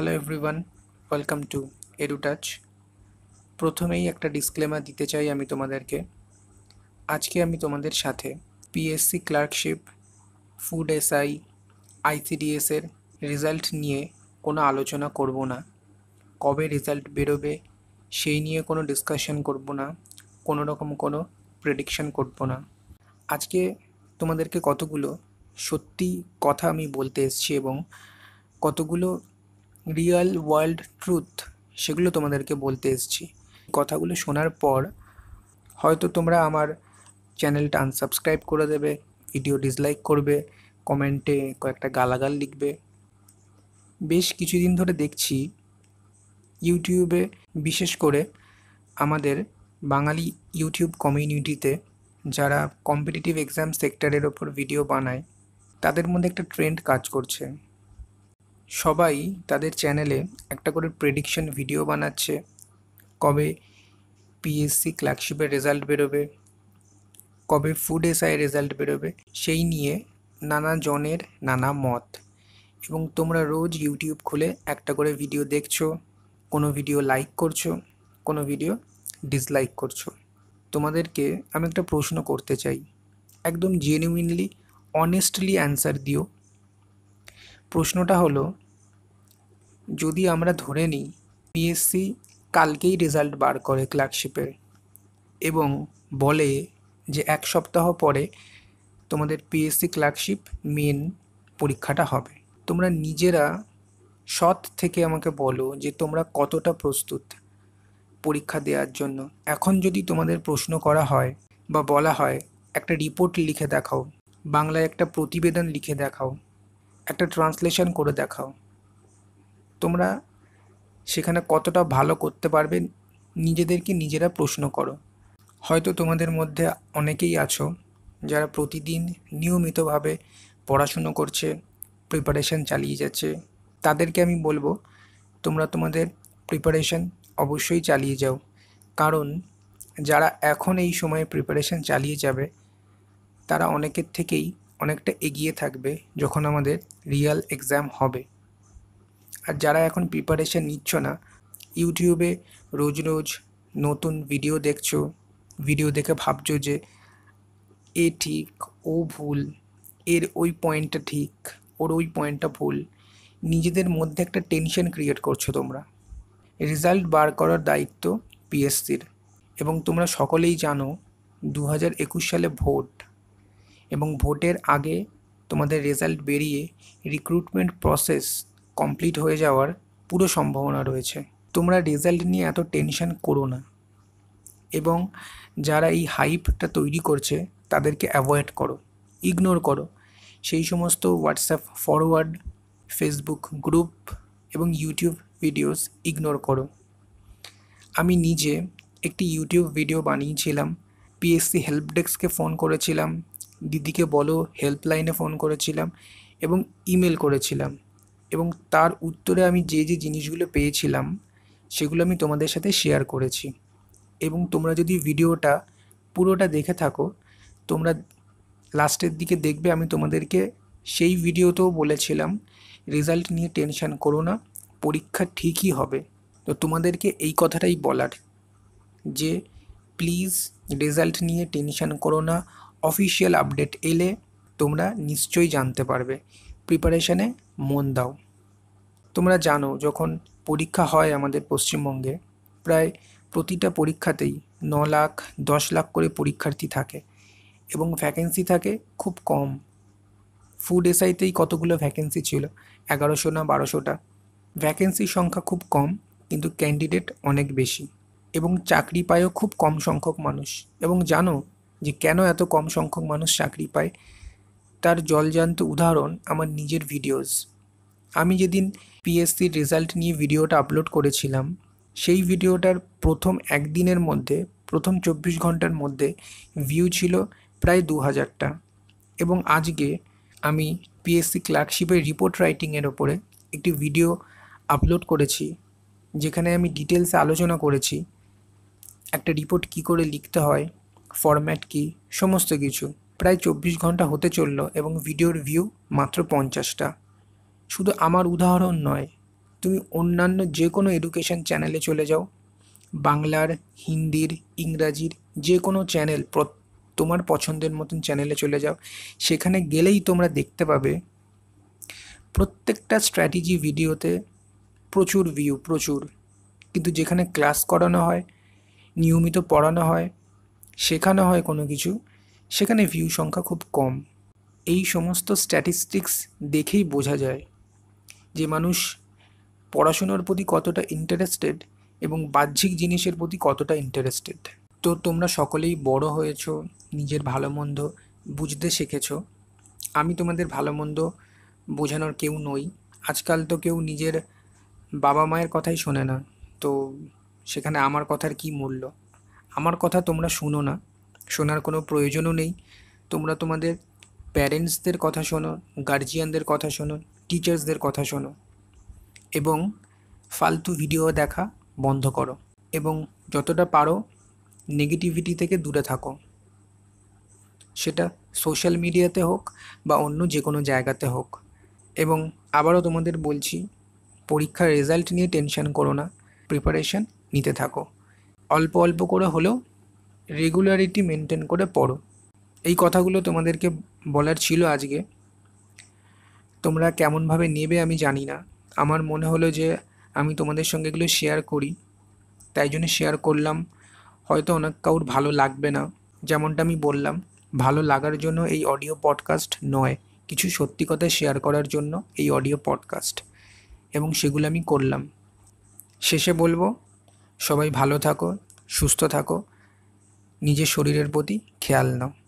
hello everyone welcome to Edutouch প্রথমেই একটা disclaimer দিতে চাই আমি তোমাদেরকে আজকে আমি তোমাদের সাথে পিএসসি ক্লার্কশিপ ফুড এসআই আইসিডিএসের রেজাল্ট নিয়ে কোনো আলোচনা করব না কবে রেজাল্ট বেরোবে সেই নিয়ে কোনো ডিসকাশন করব না কোনো রকম কোনো প্রেডিকশন করব না আজকে তোমাদেরকে কতগুলো সত্যি কথা আমি বলতে এসেছি এবং কতগুলো রিয়েল ওয়ার্ল্ড ট্রুথ সেগুলো তোমাদেরকে বলতে এসেছি কথাগুলো শোনার পর হয়তো তোমরা আমার চ্যানেলটা আনসাবস্ক্রাইব করে দেবে ভিডিও ডিসলাইক করবে কমেন্টে কয়েকটা গালাগাল লিখবে বেশ কিছুদিন ধরে দেখছি ইউটিউবে বিশেষ করে আমাদের বাঙালি ইউটিউব কমিউনিটিতে যারা কম্পিটিটিভ এক্সাম সেক্টরের ওপর ভিডিও বানায় তাদের মধ্যে একটা ট্রেন্ড কাজ করছে সবাই তাদের চ্যানেলে একটা করে প্রেডিকশন ভিডিও বানাচ্ছে কবে পিএসসি ক্লার্কশিপের রেজাল্ট বেরোবে কবে ফুড এসআই রেজাল্ট বেরোবে সেই নিয়ে নানা জনের নানা মত এবং তোমরা রোজ ইউটিউব খুলে একটা করে ভিডিও দেখছো কোনো ভিডিও লাইক করছো কোনো ভিডিও ডিসলাইক করছো তোমাদেরকে আমি একটা প্রশ্ন করতে চাই একদম জেনুইনলি অনেস্টলি অ্যান্সার দিও প্রশ্নটা হলো যদি আমরা ধরে নিই পিএসসি কালকেই রেজাল্ট বার করে ক্লার্কশিপের এবং বলে যে এক সপ্তাহ পরে তোমাদের পিএসসি ক্লার্কশিপ মেন পরীক্ষাটা হবে তোমরা নিজেরা সৎ থেকে আমাকে বলো যে তোমরা কতটা প্রস্তুত পরীক্ষা দেওয়ার জন্য এখন যদি তোমাদের প্রশ্ন করা হয় বা বলা হয় একটা রিপোর্ট লিখে দেখাও বাংলায় একটা প্রতিবেদন লিখে দেখাও একটা ট্রান্সলেশন করে দেখাও তোমরা সেখানে কতটা ভালো করতে পারবে নিজেদেরকে নিজেরা প্রশ্ন করো হয়তো তোমাদের মধ্যে অনেকেই আছো যারা প্রতিদিন নিয়মিতভাবে পড়াশুনো করছে প্রিপারেশান চালিয়ে যাচ্ছে তাদেরকে আমি বলবো তোমরা তোমাদের প্রিপারেশান অবশ্যই চালিয়ে যাও কারণ যারা এখন এই সময়ে প্রিপারেশান চালিয়ে যাবে তারা অনেকের থেকেই অনেকটা এগিয়ে থাকবে যখন আমাদের রিয়াল এক্সাম হবে আর যারা এখন প্রিপারেশান নিচ্ছ না ইউটিউবে রোজ রোজ নতুন ভিডিও দেখছো ভিডিও দেখে ভাবছো যে এ ঠিক ও ভুল এর ওই পয়েন্টটা ঠিক ওর ওই পয়েন্টটা ভুল নিজেদের মধ্যে একটা টেনশন ক্রিয়েট করছো তোমরা রেজাল্ট বার করার দায়িত্ব পিএসসির এবং তোমরা সকলেই জানো দু সালে ভোট এবং ভোটের আগে তোমাদের রেজাল্ট বেরিয়ে রিক্রুটমেন্ট প্রসেস কমপ্লিট হয়ে যাওয়ার পুরো সম্ভাবনা রয়েছে তোমরা রেজাল্ট নিয়ে এত টেনশন করো না এবং যারা এই হাইপটা তৈরি করছে তাদেরকে অ্যাভয়েড করো ইগনোর করো সেই সমস্ত হোয়াটসঅ্যাপ ফরওয়ার্ড ফেসবুক গ্রুপ এবং ইউটিউব ভিডিওস ইগনোর করো আমি নিজে একটি ইউটিউব ভিডিও বানিয়েছিলাম পিএসসি হেল্প ডেস্ককে ফোন করেছিলাম দিদিকে বলো হেল্পলাইনে ফোন করেছিলাম এবং ইমেল করেছিলাম এবং তার উত্তরে আমি যে যে জিনিসগুলো পেয়েছিলাম সেগুলো আমি তোমাদের সাথে শেয়ার করেছি এবং তোমরা যদি ভিডিওটা পুরোটা দেখে থাকো তোমরা লাস্টের দিকে দেখবে আমি তোমাদেরকে সেই ভিডিওতেও বলেছিলাম রেজাল্ট নিয়ে টেনশান করো না পরীক্ষা ঠিকই হবে তো তোমাদেরকে এই কথাটাই বলার যে প্লিজ রেজাল্ট নিয়ে টেনশান করো না অফিসিয়াল আপডেট এলে তোমরা নিশ্চয়ই জানতে পারবে প্রিপারেশানে মন দাও তোমরা জানো যখন পরীক্ষা হয় আমাদের পশ্চিমবঙ্গে প্রায় প্রতিটা পরীক্ষাতেই ন লাখ দশ লাখ করে পরীক্ষার্থী থাকে এবং ভ্যাকেন্সি থাকে খুব কম ফুড এসআইতেই কতগুলো ভ্যাকেন্সি ছিল এগারোশো না বারোশোটা ভ্যাকেন্সির সংখ্যা খুব কম কিন্তু ক্যান্ডিডেট অনেক বেশি এবং চাকরি পায়ও খুব কম সংখ্যক মানুষ এবং জানো যে কেন এত কম সংখ্যক মানুষ চাকরি পায় তার জলজান্ত উদাহরণ আমার নিজের ভিডিওস আমি যেদিন পিএসসির রেজাল্ট নিয়ে ভিডিওটা আপলোড করেছিলাম সেই ভিডিওটার প্রথম একদিনের মধ্যে প্রথম চব্বিশ ঘন্টার মধ্যে ভিউ ছিল প্রায় দু হাজারটা এবং আজকে আমি পিএসসি ক্লার্কশিপের রিপোর্ট রাইটিংয়ের ওপরে একটি ভিডিও আপলোড করেছি যেখানে আমি ডিটেলসে আলোচনা করেছি একটা রিপোর্ট কি করে লিখতে হয় ফরম্যাট কি সমস্ত কিছু প্রায় চব্বিশ ঘন্টা হতে চললো এবং ভিডিওর ভিউ মাত্র পঞ্চাশটা শুধু আমার উদাহরণ নয় তুমি অন্যান্য যে কোনো এডুকেশন চ্যানেলে চলে যাও বাংলার হিন্দির ইংরাজির যে কোনো চ্যানেল তোমার পছন্দের মতন চ্যানেলে চলে যাও সেখানে গেলেই তোমরা দেখতে পাবে প্রত্যেকটা স্ট্র্যাটেজি ভিডিওতে প্রচুর ভিউ প্রচুর কিন্তু যেখানে ক্লাস করানো হয় নিয়মিত পড়ানো হয় শেখানো হয় কোনো কিছু সেখানে ভিউ সংখ্যা খুব কম এই সমস্ত স্ট্যাটিস্টিক্স দেখেই বোঝা যায় যে মানুষ পড়াশুনোর প্রতি কতটা ইন্টারেস্টেড এবং বাহ্যিক জিনিসের প্রতি কতটা ইন্টারেস্টেড তো তোমরা সকলেই বড় হয়েছ নিজের ভালো মন্দ বুঝতে শিখেছ আমি তোমাদের ভালো মন্দ বোঝানোর কেউ নই আজকাল তো কেউ নিজের বাবা মায়ের কথাই শোনে না তো সেখানে আমার কথার কি মূল্য আমার কথা তোমরা শুনো না শোনার কোনো প্রয়োজনও নেই তোমরা তোমাদের প্যারেন্টসদের কথা শোনো গার্জিয়ানদের কথা শোনো টিচার্সদের কথা শোনো এবং ফালতু ভিডিও দেখা বন্ধ করো এবং যতটা পারো নেগেটিভিটি থেকে দূরে থাকো সেটা সোশ্যাল মিডিয়াতে হোক বা অন্য যে কোনো জায়গাতে হোক এবং আবারও তোমাদের বলছি পরীক্ষার রেজাল্ট নিয়ে টেনশন করো না প্রিপারেশান নিতে থাকো অল্প অল্প করে হলেও রেগুলারিটি মেনটেন করে পড়ো এই কথাগুলো তোমাদেরকে বলার ছিল আজকে তোমরা কেমনভাবে নেবে আমি জানি না আমার মনে হলো যে আমি তোমাদের সঙ্গে এগুলো শেয়ার করি তাই জন্য শেয়ার করলাম হয়তো অনেক কাউর ভালো লাগবে না যেমনটা আমি বললাম ভালো লাগার জন্য এই অডিও পডকাস্ট নয় কিছু সত্যি কথা শেয়ার করার জন্য এই অডিও পডকাস্ট এবং সেগুলো আমি করলাম শেষে বলবো সবাই ভালো থাকো সুস্থ থাকো নিজের শরীরের প্রতি খেয়াল নাও